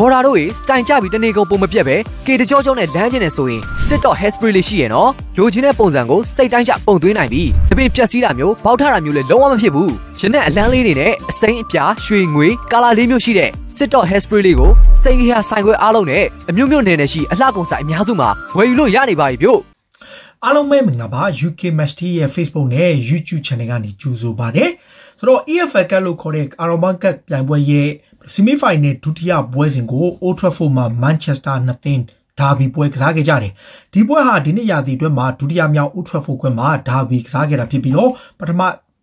ဘော်ဒါတို့ရေစတိုင်ကြပြီးတနေကုန်ပုံမပြတ်ပဲကေတကြောကြောနဲ့လမ်းကျင်နေဆိုရင်စစ်တော့ Hespray လေးရှိရနော်လိုချင်တဲ့ပုံစံကိုစိတ်တိုင်းကျပုံသွင်းနိုင်ပြီးစပင်ပြက်စီးတာမျိုးပေါက်ထတာမျိုးလည်းလုံးဝမဖြစ်ဘူးရနက်အလန်းလေးတွေနဲ့အစိမ်းအပြာရွှေငွေကာလာလေးမျိုးရှိတဲ့စစ်တော့ Hespray လေးကိုစိတ်ရဆိုင်ခွဲအားလုံးနဲ့အမျိုးမျိုးနယ်နယ်ရှိအလှကုန်ဆိုင်အများစုမှာဝယ်ယူလို့ရနေပါပြီပြို့အားလုံးပဲမင်္ဂလာပါ UK Match ရဲ့ Facebook နဲ့ YouTube Channel ကနေကြိုဆိုပါတယ်ဆိုတော့ EFL Cup လို့ခေါ်တဲ့အာရောမန်ကပ်ပြိုင်ပွဲရဲ့ဆီမီဖိုင်နယ်ဒုတိယပွဲစဉ်ကို Old Trafford မှာ Manchester နှစ်သင်းဒါဘီပွဲကစားခဲ့ကြတယ်။ဒီပွဲဟာဒီနှစ်ရာသီအတွက်မှာဒုတိယမြောက် Old Trafford ခွင့်မှာဒါဘီကစားခဲ့တာဖြစ်ပြီးတော့ပထမ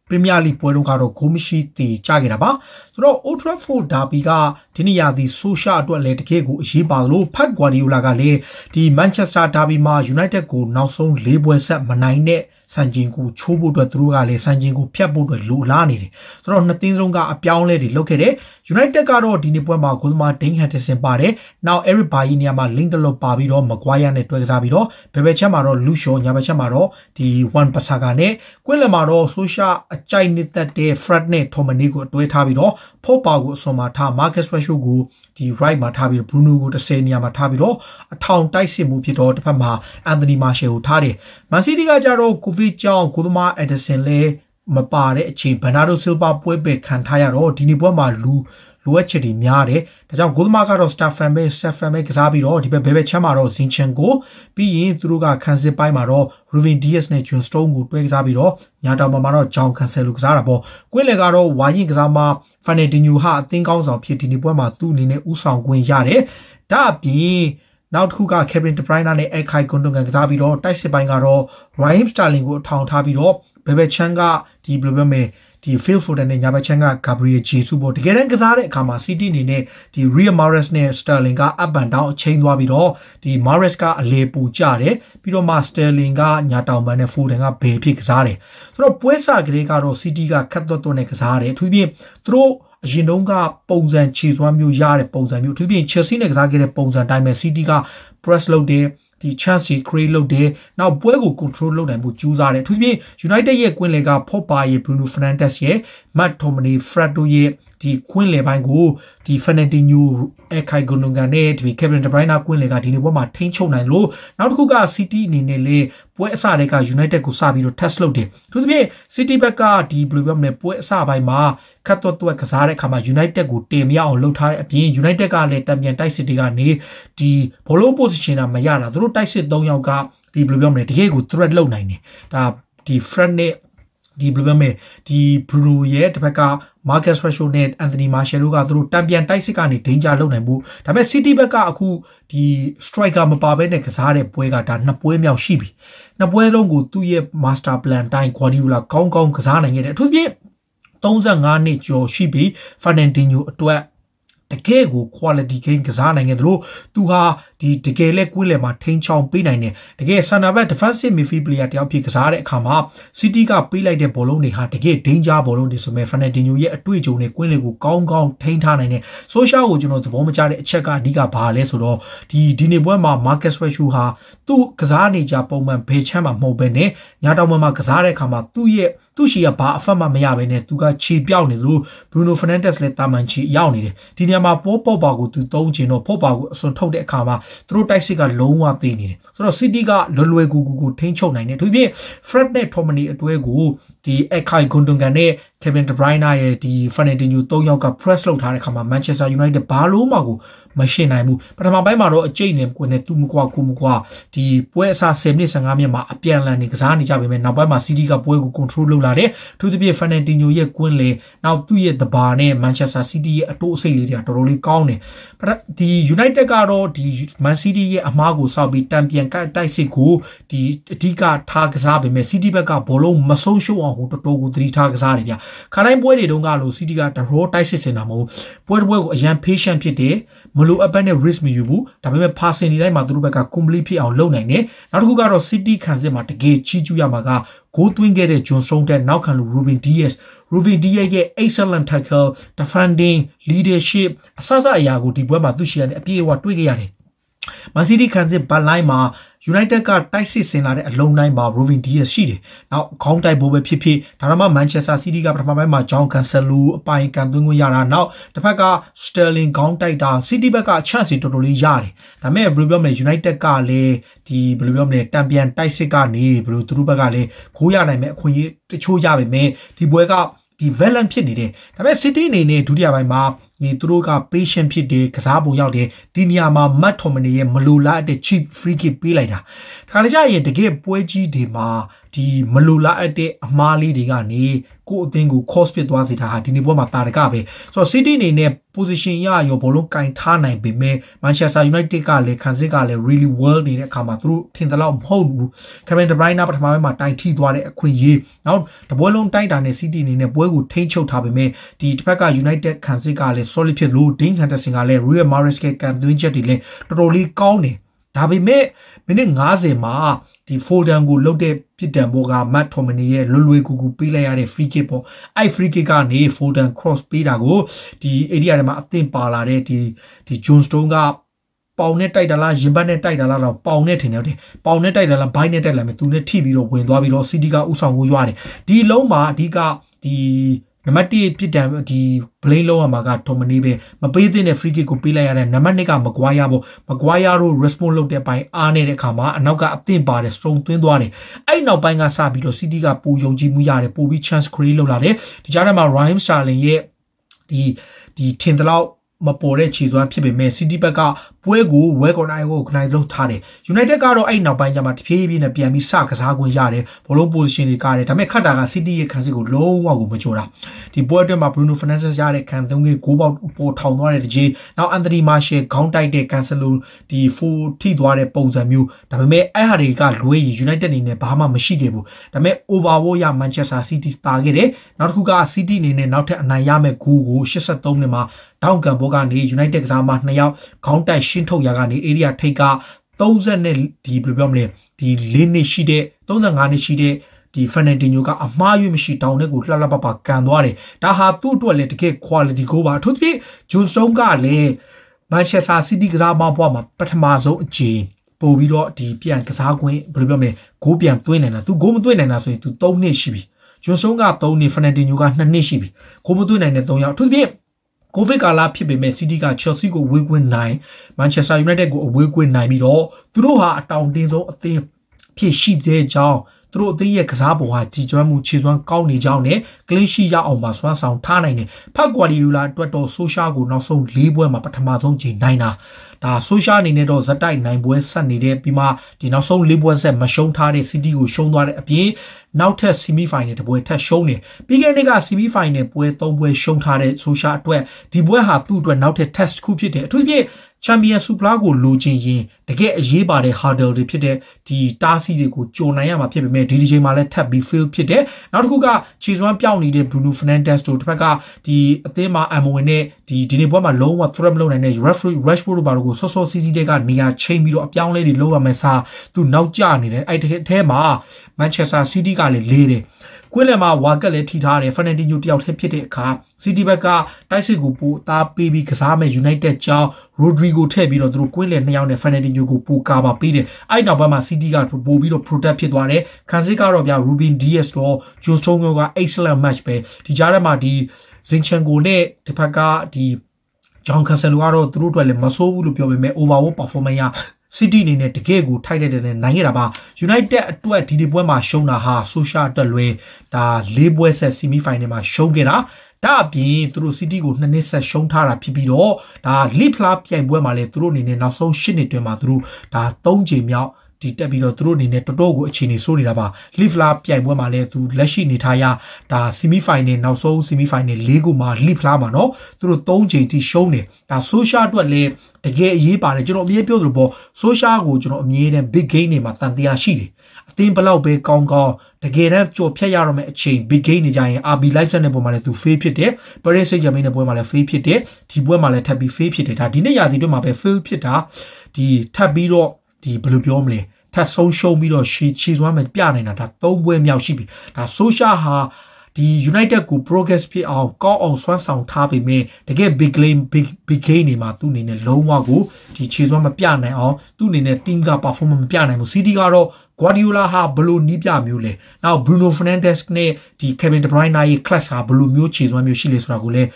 ပရီးမီးယားလိပွဲတုန်းကတော့ဂိုးမရှိသေးကြခဲ့တာပါဆိုတော့ Old Trafford Derby ကဒီနေ့ရသည့်ဆိုရှာအတွက်လည်းတကယ့်ကိုအရေးပါလို့ Pep Guardiola ကလည်းဒီ Manchester Derby မှာ United ကိုနောက်ဆုံး၄ပွဲဆက်မနိုင်တဲ့စံကျင်ကိုချိုးဖို့အတွက်သူတို့ကလည်းစံကျင်ကိုဖျက်ဖို့အတွက်လိုလားနေတယ်ဆိုတော့နှစ်သင်းစလုံးကအပြောင်းလဲတွေလုပ်ခဲ့တယ် United ကတော့ဒီနေ့ပွဲမှာဂိုးသမားဒိန်းဟန်တဆင်ပါတယ်နောက် Eric Bailly နေရာမှာ Link လို့ပါပြီးတော့ Maguire နဲ့တွဲကစားပြီးတော့ဘယ်ဘက်ချက်မှာတော့ Luke Shaw ညာဘက်ချက်မှာတော့ဒီ Juan Bissaka နဲ့ကွင်းလယ်မှာတော့ Socia အကြိုက်နေတတ်တဲ့ Fred နဲ့ Tomani ကိုအတွဲထားပြီးတော့ Pogba ကိုအစွန်မှာထား Marcus Rashford ကိုဒီ right မှာထားပြီး Bruno ကို10နေရာမှာထားပြီးတော့အထောင်တိုက်စစ်မှုဖြစ်တော့တစ်ဖက်မှာ Anthony Martial ကိုထားတယ် Man City ကကြတော့ဗစ်ကြောင့်ကိုသမားအက်ဒဆင်လည်းမပါတဲ့အချိန်ဘန်နာဒိုဆီလ်ဗာပွဲပယ်ခံထားရတော့ဒီနေ့ပွဲမှာလူလိုအပ်ချက်တွေများတယ်။ဒါကြောင့်ဂိုးသမားကတော့ Staffan ပဲ Staffan ပဲကစားပြီးတော့ဒီဘက်ဘဲဘဲချမ်းမှာတော့ Zinchenko ပြီးရင်သူတို့ကခန်းစစ်ပိုင်းမှာတော့ Ruben Dias နဲ့ John Stone ကိုတွဲကစားပြီးတော့ညာတောင်ပေါ်မှာတော့ John Cancel ကိုကစားတာပေါ့။ကွင်းလယ်ကတော့ဝါရင်ကစားမှာ Fernandinho ဟာအသင်းကောင်းဆောင်ဖြစ်ဒီနေ့ပွဲမှာသူ့အနေနဲ့ဥဆောင်ခွင့်ရတယ်။ဒါအပြင်နောက်တစ်ခုက Kevin De Bruyne နဲ့ Akai Gundogan ကစားပြီးတော့တိုက်စစ်ပိုင်းကတော့ Raheem Sterling ကိုအထောင်ထားပြီးတော့ Bebe Chan ကဒီဘယ်လိုပြောမလဲဒီ Phil Foden နဲ့ညာဘက်ချမ်းက Gabriel Jesus ပေါ့တကယ်တမ်းကစားတဲ့အခါမှာ City အနေနဲ့ဒီ Riyad Mahrez နဲ့ Sterling က up and down အချိန်သွားပြီးတော့ဒီ Mahrez ကအလေပူကြတယ်ပြီးတော့မှ Sterling ကညာတောင်ပန်းနဲ့ Foden ကဘယ်ဖြစ်ကစားတယ်ဆိုတော့ပွဲစားကလေးကတော့ City ကခက်သွတ်သွတ်နဲ့ကစားတယ်အထူးဖြင့်သူတို့အရင်တုန်းကပုံစံခြေစွမ်းမျိုးရတဲ့ပုံစံမျိုးသူပြင် Chelsea နဲ့ကစားခဲ့တဲ့ပုံစံတိုင်းပဲ City က press လုပ်တယ်ဒီ chance တွေ create လုပ်တယ်နောက်ပွဲကို control လုပ်နိုင်မှုကြိုးစားတယ်အထူးသဖြင့် United ရဲ့ကွင်းလေက Pogba ရဲ့ Bruno Fernandes ရဲ့ Matt Tomney Fred တို့ရဲ့ဒီကွင်းလေပိုင်းကိုဒီ Fernandinho, Kai Gundogan နဲ့ဒီ Kevin De Bruyne ကွင်းလေကဒီနေ့ပွဲမှာထိန်းချုပ်နိုင်လို့နောက်တစ်ခုက City အနေနဲ့လေပွဲအစတွေက United ကိုစပြီးတော့ test လုပ်တယ်။သူသဖြင့် City ဘက်ကဒီဘယ်လိုပြောမလဲပွဲအစပိုင်းမှာခတ်တော့တွက်ကစားတဲ့အခါမှာ United ကိုတင်မရအောင်လုပ်ထားတဲ့အပြင် United ကလည်းတံပြန်တိုက်စစ်တွေကနေဒီဘောလုံး position တာမရတာသူတို့တိုက်စစ်၃ယောက်ကဒီဘယ်လိုပြောမလဲတကယ်ကို threat လုပ်နိုင်တယ်။ဒါဒီ front နဲ့ဒီဘယ်လိုပြောမလဲဒီ Bruno ရဲ့တစ်ဖက်က Marcus Rashford နဲ့ Anthony Martial တို့ကသူတို့တံပြန်တိုက်စစ်ကနေ danger လုပ်နိုင်မှုဒါပေမဲ့ City ဘက်ကအခုဒီ striker မပါဘဲနဲ့ကစားတဲ့ပွဲကဒါနှစ်ပွဲမြောက်ရှိပြီနှစ်ပွဲလုံးကိုသူ့ရဲ့ master plan တိုင်း Guardiola ကောင်းကောင်းကစားနိုင်ခဲ့တယ်အထူးဖြင့်35နှစ်ကျော်ရှိပြီ Fernandinho အတွက်တကယ်ကို quality game ကစားနိုင်ခဲ့သလိုသူဟာဒီတကယ်လဲကွင်းလယ်မှာထိန်းချောင်းပေးနိုင်တယ်တကယ် center back defensive midfield player တယောက်ဖြစ်ကစားတဲ့အခါမှာ City ကပေးလိုက်တဲ့ဘောလုံးတွေဟာတကယ် danger ဘောလုံးတွေဆိုမဲ့ Fernandinho ရဲ့အတွေ့အကြုံနဲ့ကွင်းလယ်ကိုကောင်းကောင်းထိန်းထားနိုင်တယ် social ကိုကျွန်တော်သဘောမကျတဲ့အချက်ကအဓိကဘာလဲဆိုတော့ဒီဒီနေ့ပွဲမှာ Marcus Rashford ဟာသူ့ကစားနေကြပုံမှန်ဘယ်ချမ်းမှာမဟုတ်ဘဲနဲ့ညတောင်မှမှာကစားတဲ့အခါမှာသူ့ရဲ့သူ့ရှီကဘာအဖက်မှမရဘဲနဲ့သူကခြေပြောက်နေသလို Bruno Fernandes လည်းတာမန်ခြေရောက်နေတယ်ဒီနေရာမှာပေါ်ပေါ်ပါကိုသူသုံးချင်တော့ပေါ်ပါကိုအစွန်ထုတ်တဲ့အခါမှာသူတို့တိုက်စစ်ကလုံးဝပြေးနေတယ်ဆိုတော့ City ကလွယ်လွယ်ကူကူကိုထိန်းချုပ်နိုင်တယ်သူပြင် Fred နဲ့ Tomani အတွဲကိုဒီ Ekai Gundogan နဲ့ Kevin De Bruyne ရဲ့ဒီ Fernandinho ၃ယောက်က press လုပ်ထားတဲ့ခါမှာ Manchester United ဘာလို့မှကိုမရှင်နိုင်ဘူးပထမပိုင်းမှာတော့အကျိတ်နဲ့ကိုယ်နဲ့သူမကွာကိုမကွာဒီပွဲအစား10မိနစ်15မိနစ်မှာအပြန်လန်နေကစားနေကြပေမဲ့နောက်ပိုင်းမှာ City ကပွဲကို control လုပ်လာတယ်သူတစ်ပြည့် Fernandinho ရဲ့ကွင်းလေနောက်သူ့ရဲ့တဘာနဲ့ Manchester City ရဲ့အတိုးအဆိတ်လေးတွေကတော်တော်လေးကောင်းတယ်ဒီ United ကတော့ဒီ Man City ရဲ့အမားကို စောက်ပြီးတံပြန်ကတိုက်စစ်ကိုဒီအဓိကထားကစားပေမဲ့ City ဘက်ကဘောလုံးမဆုံးရှုံးအောင်ဟိုတော်တော်ကိုသတိထားကစားတယ်ဗျခါတိုင်းပွဲတွေတုန်းကလို့စီတီကဒရောတိုက်စစ်စင်တာမဟုတ်ပွဲတစ်ပွဲကိုအရန် patient ဖြစ်တယ်မလိုအပ်ဘဲနဲ့ risk မယူဘူးဒါပေမဲ့ passing ဒီတိုင်းမှာသူတို့ဘက်က complete ဖြစ်အောင်လုပ်နိုင်တယ်နောက်တစ်ခုကတော့ city ခံစစ်မှာတကယ်ချီးကျူးရမှာကဂိုးသွင်းခဲ့တဲ့ John Strong တဲ့နောက်ခံလူ Ruben Dias Ruben Dias ရဲ့ excellent tackle defending leadership အစစအရာကိုဒီပွဲမှာသူရှိရတဲ့အပြည့်အဝတွေ့ခဲ့ရတယ်မန်စီးတီးခံစစ်ဘတ်လိုင်းမှာ United ကတိုက်စစ်ဆင်လာတဲ့အလုံးတိုင်းမှာ Rovin Diaz ရှိတယ်။နောက်ခေါင်းတိုက်ဘိုးပဲဖြစ်ဖြစ်ဒါမှမဟုတ် Manchester City ကပထမပိုင်းမှာ John Cancelo အပိုင်ကန်သွင်းခွင့်ရတာနောက်တစ်ဖက်က Sterling ခေါင်းတိုက်တာ City ဘက်က chance တွေတော်တော်လေးရတယ်။ဒါပေမဲ့ဘယ်လိုပြောမလဲ United ကလည်းဒီဘယ်လိုပြောမလဲတမ်ပီယံတိုက်စစ်ကနေဘယ်လိုသူတို့ဘက်ကလည်းခိုးရနိုင်မဲ့အခွင့်အရေးတချို့ရပါမယ်။ဒီပွဲကဒီ Valen ဖြစ်နေတယ်။ဒါပေမဲ့ City အနေနဲ့ဒုတိယပိုင်းမှာဒီသူတို့က patient ဖြစ်တယ်ကစားပုံရောက်တယ်ဒီနေရာမှာ Matt Tomlin ရဲ့မလိုလားတဲ့ cheap free kick ပေးလိုက်တာတခါလေကြာရင်တကယ်ပွဲကြီးတွေမှာဒီမလိုလားအပ်တဲ့အမားလေးတွေကနေကိုယ့်အသင်းကို cost ဖြစ်သွားစေတာဟာဒီနေ့ပွဲမှာတာရကပဲဆိုတော့ City အနေနဲ့ position ရရောဘောလုံးကင်ထားနိုင်ပေမဲ့ Manchester United ကလည်းခံစစ်ကလည်း really well နေတဲ့အခါမှာသူတို့ထင်သလောက်မဟုတ်ဘူး Kevin De Bruyne ပထမပိုင်းမှာတိုင်ထိသွားတဲ့အခွင့်အရေးနောက်တပွဲလုံးတိုက်တာနဲ့ City အနေနဲ့ပွဲကိုထိန်းချုပ်ထားပေမဲ့ဒီတစ်ဖက်က United ခံစစ်ကလည်း solid ဖြစ်လို့ Dean Henderson ကလည်း Riyad Mahrez ကကံသွင်းချက်တွေလည်းတော်တော်လေးကောင်းတယ်ဒါပေမဲ့မိနစ်90မှာဒီ folder ကိုလုတ်တဲ့ပြစ်ဒဏ်ဘောက Matt Tomney ရဲ့လွယ်လွယ်ကူကူပေးလိုက်ရတဲ့ free kick ပေါ့အဲ့ free kick ကနေ folder cross ပေးတာကိုဒီ area ထဲမှာအသင့်ပါလာတဲ့ဒီဒီ John Stone ကပေါင်နဲ့တိုက်တာလားရင်ဘတ်နဲ့တိုက်တာလားတော့ပေါင်နဲ့ထင်တယ်ဟုတ်တယ်ပေါင်နဲ့တိုက်တာလားဘိုင်းနဲ့တိုက်လာမယ်သူနဲ့ထိပြီးတော့ဝင်သွားပြီးတော့ CD ကဥဆောင်ကိုရွာတယ်ဒီလုံးမှာအဓိကဒီနံပါတ်1ပြစ်ဒဏ်ဒီ blame လောက်ရမှာကထုံမနေပဲမပေးသင့်တဲ့ free kick ကိုပေးလိုက်ရတဲ့နံပါတ်2ကမကွာရပေါ့မကွာရတို့ response လုပ်တဲ့ပိုင်းအားနေတဲ့အခါမှာအနောက်ကအသင့်ပါတယ် strong သွင်းသွားတယ်အဲ့နောက်ပိုင်းကစပြီးတော့ city ကပိုယုံကြည်မှုရတယ်ပိုပြီး chance create လုပ်လာတယ်ဒီကြားထဲမှာ rhyme starling ရဲ့ဒီဒီထင်တလောက်မပေါ်တဲ့ခြေစွမ်းဖြစ်ပေမဲ့ City ဘက်ကပွဲကိုဝဲကွန်နိုင်ကိုခနိုင်လုပ်ထားတယ်။ United ကတော့အဲ့နောက်ပိုင်းကျမှတဖြည်းဖြည်းနဲ့ပြန်ပြီးစကစားခွင့်ရတယ်။ဘောလုံး position တွေကတယ်။ဒါပေမဲ့ခတ်တာက City ရဲ့ခံစစ်ကိုလုံးဝကိုမချိုတာ။ဒီပွဲအတွက်မှာ Bruno Fernandes ရတဲ့ခံသုံးက6ပေါက်ပေါ်ထောင်သွားတဲ့တကြီး။နောက် Anthony Martial ခေါင်းတိုက်တဲ့ Cancelo ဒီ4ထိသွားတဲ့ပုံစံမျိုး။ဒါပေမဲ့အဲ့ဟာတွေကလွဲရင် United အနေနဲ့ဘာမှမရှိခဲ့ဘူး။ဒါပေမဲ့ Overwatch ရ Manchester City တာခဲ့တယ်။နောက်တစ်ခုက City အနေနဲ့နောက်ထပ်အနိုင်ရမဲ့ဂိုးကို83မိနစ်မှာဒေါင်ကန်ဘောကနေ United ကစားမနှစ်ယောက်ခေါင်းတိုက်ရှင်းထုတ်ရာကနေ area ထိတ်က30နဲ့ဒီဘယ်လိုပြောမလဲဒီ၄နှစ်ရှိတဲ့35နှစ်ရှိတဲ့ဒီ Fernandinho ကအမှားရွေးမရှိတောင်းတဲ့ကိုလှလှပပကန်သွားတယ်ဒါဟာသူ့အတွက်လည်းတကယ် quality goal ပါအထူးသဖြင့် John Stones ကလည်း Manchester City ကစားမဘွားမှာပထမဆုံးအကြိမ်ပို့ပြီးတော့ဒီပြန်ကစားခွင့်ဘယ်လိုပြောမလဲဂိုးပြန်သွင်းနိုင်တာ तू ဂိုးမသွင်းနိုင်တာဆိုရင် तू 3နှစ်ရှိပြီဂျွန်ဆုံးက3နှစ်ဖနန်တင်ညိုက2နှစ်ရှိပြီဂိုးမသွင်းနိုင်တဲ့3ယောက်အထူးသဖြင့်ကိုဗစ်ကာလဖြစ်ပေမဲ့ City က Chelsea ကိုဝေးကွင်းနိုင် Manchester United ကိုအဝေးကွင်းနိုင်ပြီးတော့သူတို့ဟာအတောင်တင်းဆုံးအသင်းဖြစ်ရှိသေးကြောင်းသူတို့အသင်းရဲ့ကစားပုံဟာကြည်ကျွမ်းမှုခြေစွမ်းကောင်းနေကြောင်းနဲ့ clean sheet ရအောင်မှာစွမ်းဆောင်ထားနိုင်တယ်။ဖတ်ကွာဒီယူလာအတွက်တော့ဆိုရှာကိုနောက်ဆုံး၄ပွဲမှာပထမဆုံးချိန်နိုင်တာ။ဒါဆိုရှာအနေနဲ့တော့ဇက်တိုက်နိုင်ပွဲဆက်နေတဲ့ပြီးမှဒီနောက်ဆုံး၄ပွဲဆက်မရှုံးထားတဲ့ City ကိုရှုံးသွားတဲ့အပြင်နောက်ထပ် semi final တပွဲထပ်ရှုံးနေပြီးခဲ့တဲ့နှစ်က semi final ပွဲ၃ပွဲရှုံးထားတဲ့ဆိုရှာအတွက်ဒီပွဲဟာသူ့အတွက်နောက်ထပ် test ခုဖြစ်တယ်အထူးဖြင့် Champion Supla ကိုလိုချင်ရင်တကယ်အရေးပါတဲ့ hurdle တွေဖြစ်တဲ့ဒီတားဆီးတွေကိုကြုံနိုင်ရမှာဖြစ်ပေမဲ့ဒီဒီချိန်မှာလည်းထပ်ပြီး fail ဖြစ်တယ်နောက်တစ်ခုကခြေစွမ်းပြောင်းနေတဲ့ Bruno Fernandes တို့တစ်ဖက်ကဒီအသင်းမှာ Amwin နဲ့ဒီဒီနေ့ပွဲမှာလုံးဝ threat မလုပ်နိုင်တဲ့ referee Rashford တို့ဘာလို့ကိုဆော့ဆော့စီးစီးတဲ့ကနေရာချိန်ပြီးတော့အပြောင်းလဲတွေလုပ်ရမယ်စာသူနောက်ကျနေတယ်အဲ့ဒီထဲမှာ Manchester City ကလည်းလေးတယ်ကွင်းလယ်မှာဝါကက်လည်းထိထားတယ်ဖနန်ဒီညိုတယောက်တည်းဖြစ်တဲ့အခါစီတီဘက်ကတိုက်စစ်ကိုပိုသားပေးပြီးကစားမဲ့ United ကြောင်းရိုဒရီကိုထည့်ပြီးတော့သူတို့ကွင်းလယ်နှစ်ယောက်နဲ့ဖနန်ဒီညိုကိုပိုကာပါပေးတယ်အဲ့နောက်ပိုင်းမှာစီတီကပိုပြီးတော့ protect ဖြစ်သွားတယ်ခံစစ်ကတော့ဗျာ Ruben Dias တော့ John Stones က excellent match ပဲဒီကြားထဲမှာဒီ Zinchenko နဲ့ဒီဘက်ကဒီ John Cancelo ကတော့သူတို့အတွက်လည်းမဆိုးဘူးလို့ပြောပေမဲ့ overall performance က City အနေနဲ့တကယ်ကိုထိုက်တဲ့တဲ့နိုင်ခဲ့တာပါ United အတွက်ဒီဒီပွဲမှာရှုံးတာဟာ Social အတွက်လွဲဒါ၄ပွဲဆက် semi final မှာရှုံးခဲ့တာဒါအပြင်သူတို့ City ကိုနှစ်နှစ်ဆက်ရှုံးထားတာဖြစ်ပြီးတော့ဒါ League Plus ပြိုင်ပွဲမှာလည်းသူတို့အနေနဲ့နောက်ဆုံး၈နှစ်တွင်မှာသူတို့ဒါ၃ချိန်မြောက်ဒီတက်ပြီးတော့သူတို့အနေနဲ့တော်တော်ကိုအခြေအနေဆိုးနေတာပါ Leafla ပြိုင်ပွဲမှာလည်းသူလက်ရှိနေထားရဒါ semi final နောက်ဆုံး semi final ၄ခုမှာ Leafla မှာเนาะသူတို့၃ချိန်ထိရှုံးတယ်ဒါ Social အတွက်လည်းတကယ်အရေးပါတယ်ကျွန်တော်အမြဲပြောသလိုပေါ့ Social ကိုကျွန်တော်အမြဲတမ်း big game တွေမှာတန်တရားရှိတယ်အသင်းဘလောက်ပဲကောင်းကောင်းတကယ်တမ်းကြော်ဖြတ်ရတော့မယ့်အချိန် big game နေကြရင် RB Leipzig နဲ့ပွဲမှာလည်းသူ fail ဖြစ်တယ် Paris Saint-Germain နဲ့ပွဲမှာလည်း fail ဖြစ်တယ်ဒီပွဲမှာလည်းထပ်ပြီး fail ဖြစ်တယ်ဒါဒီနေ့ရာသီတွင်းမှာပဲ fail ဖြစ်တာဒီထပ်ပြီးတော့ဒီဘယ်လိုပြောမလဲထပ်ဆုံးရှုံးပြီးတော့ရှီချီစွမ်းမပြနိုင်တာဒါ၃ပွဲမြောက်ရှိပြီဒါဆိုရှာဟာဒီ United ကို progress ဖြစ်အောင်ကောင်းအောင်ဆွမ်းဆောင်ထားပေမဲ့တကယ် big game big big game တွေမှာသူ့အနေနဲ့လုံးဝကိုဒီခြေစွမ်းမပြနိုင်အောင်သူ့အနေနဲ့ team က performance မပြနိုင်ဘူး City ကတော့ဂွာဒီယိုလာဟာဘလို့နီးပြမျိုးလဲနောက်ဘရူနိုဖနန်ဒက်စ်နဲ့ဒီကေဗင်ဒဘရိုင်းနာရဲ့ clash ဟာဘလို့မျိုးခြေစွမ်းမျိုးရှိလဲဆိုတာကိုလည်း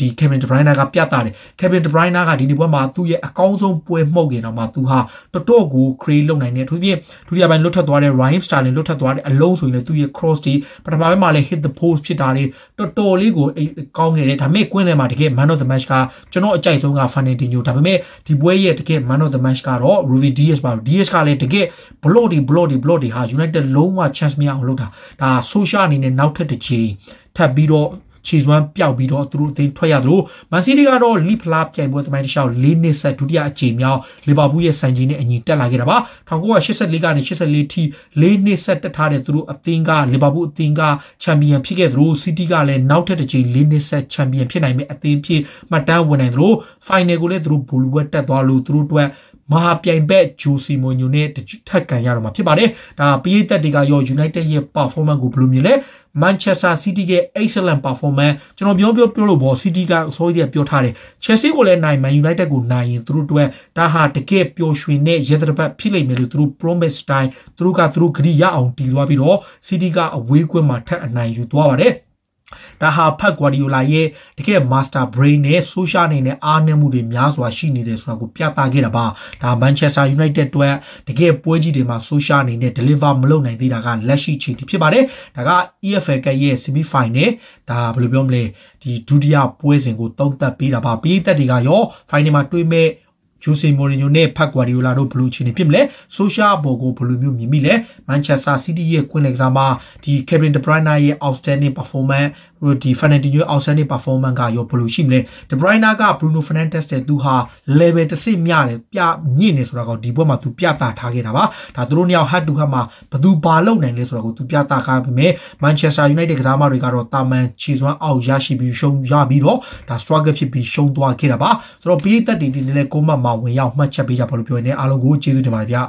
ဒီကေဗင်ဒဘရိုင်းနာကပြတာတယ်ကေဗင်ဒဘရိုင်းနာကဒီဒီပွဲမှာသူ့ရဲ့အကောင်းဆုံးပွဲမှုတ်ခင်တော့မှသူဟာတော်တော်ကို create လုပ်နိုင်တယ်ထို့ပြင်ဒုတိယပိုင်းလွတ်ထွက်သွားတဲ့ Ryan Sterling လွတ်ထွက်သွားတဲ့အလုံးဆိုရင်လည်းသူ့ရဲ့ cross တွေပထမပိုင်းမှာလည်း hit the post ဖြစ်တာတွေတော်တော်လေးကိုကောင်းခဲ့တယ်ဒါပေမဲ့ Queen ထဲမှာတကယ် man of the match ကကျွန်တော်အကြိုက်ဆုံးက Fernandinho ဒါပေမဲ့ဒီပွဲရဲ့တကယ် man of the match ကတော့ Ruben Dias ပါ Dias ကလည်းတကယ် block တွေ block block တွေ block တွေဟာ United လုံးဝ chance မရအောင်လုပ်တာဒါဆိုရှာအနေနဲ့နောက်ထပ်တစ်ချိန်ထပ်ပြီးတော့ခြေစွမ်းပျောက်ပြီးတော့သူတို့အသိထွက်ရသလိုမန်စီးတီးကတော့လီဖလာပြိုင်ပွဲသမိုင်းတစ်လျှောက်၄နှစ်ဆက်ဒုတိယအကြိမ်မြောက်လီဗာပူးရဲ့စံချိန်နဲ့အညီတက်လာခဲ့တာပါ1984ကနေ84ထိ၄နှစ်ဆက်တက်ထားတဲ့သူတို့အသင်းကလီဗာပူးအသင်းကချန်ပီယံဖြစ်ခဲ့သလိုစီးတီးကလည်းနောက်ထပ်တစ်ကြိမ်၄နှစ်ဆက်ချန်ပီယံဖြစ်နိုင်မယ့်အသင်းဖြစ်မှတ်တမ်းဝင်နိုင်သလိုဖိုင်နယ်ကိုလည်းသူတို့ဘူလူဘွဲတက်သွားလို့သူတို့အတွက်မဟာပြိုင်ဘက်ဂျူစီမိုညိုနဲ့ထပ်ကန်ရတော့မှာဖြစ်ပါတယ်။ဒါပရိသတ်တွေကရော United ရဲ့ performance ကိုဘယ်လိုမြင်လဲ။ Manchester City ရဲ့ excellent performance ကျွန်တော်ပြောပြောပြောလို့ပေါ့ City ကဆိုရည်ပြောထားတယ်။ Chelsea ကိုလည်းနိုင် Man United ကိုနိုင်ရင်သူတို့တို့ဒါဟာတကယ်ပျော်ရွှင်တဲ့ရဲတပ်ပတ်ဖြစ်လိမ့်မယ်လို့သူတို့ promise time သူတို့ကသူတို့ဂရိရအောင်တည်သွားပြီးတော့ City ကအဝေးကွင်းမှာထပ်အနိုင်ယူသွားပါတယ်။ဒါဟာဖတ်ဂွာဒီယိုလာရဲ့တကယ် master brain နဲ့ social အနေနဲ့အားနည်းမှုတွေများစွာရှိနေတယ်ဆိုတာကိုပြသခဲ့တာပါဒါ Manchester United အတွက်တကယ်ပွဲကြီးတွေမှာ social အနေနဲ့ deliver မလုပ်နိုင်သေးတာကလက်ရှိချိန်ထိဖြစ်ပါတယ်ဒါက EFL Cup ရဲ့ semi final ဒါဘယ်လိုပြောမလဲဒီဒုတိယပွဲစဉ်ကိုတုံးသက်ပေးတာပါပရိသတ်တွေကရော final မှာတွေ့မဲ့ဂျိုစီမိုရီညိုနဲ့ဖတ်ဂွာဒီယိုလာတို့ဘယ်လိုအခြေအနေဖြစ်မလဲဆိုရှာဘော်ကိုဘယ်လိုမျိုးမြင်မိလဲမန်ချက်စတာစီးတီးရဲ့ကွင်းလယ်ကစားမှာဒီကေဗင်ဒဘရိုင်းနာရဲ့ outstanding performance ဒီ Fernandinho outstanding performance ကရောဘယ်လိုရှိမလဲ De Bruyne က Bruno Fernandes တဲ့သူဟာ level တစ်ဆင့်မြတယ်ပြညင့်နေဆိုတာကဒီဘက်မှာသူပြသထားခဲ့တာပါဒါသူတို့နှစ်ယောက် head to head မှာဘသူဘာလုပ်နိုင်လဲဆိုတာကိုသူပြသထားပြီးမြဲ Manchester United ကစားမတွေကတော့တာမန်ခြေစွမ်းအောင်ရရှိပြီးရှုံးရပြီးတော့ဒါ struggle ဖြစ်ပြီးရှုံးသွားခဲ့တာပါဆိုတော့ပရိသတ်တွေဒီနေ့လဲကိုမမှာဝင်ရောက်မှတ်ချက်ပေးကြပါလို့ပြောနေအားလုံးကိုကျေးဇူးတင်ပါတယ်ဗျာ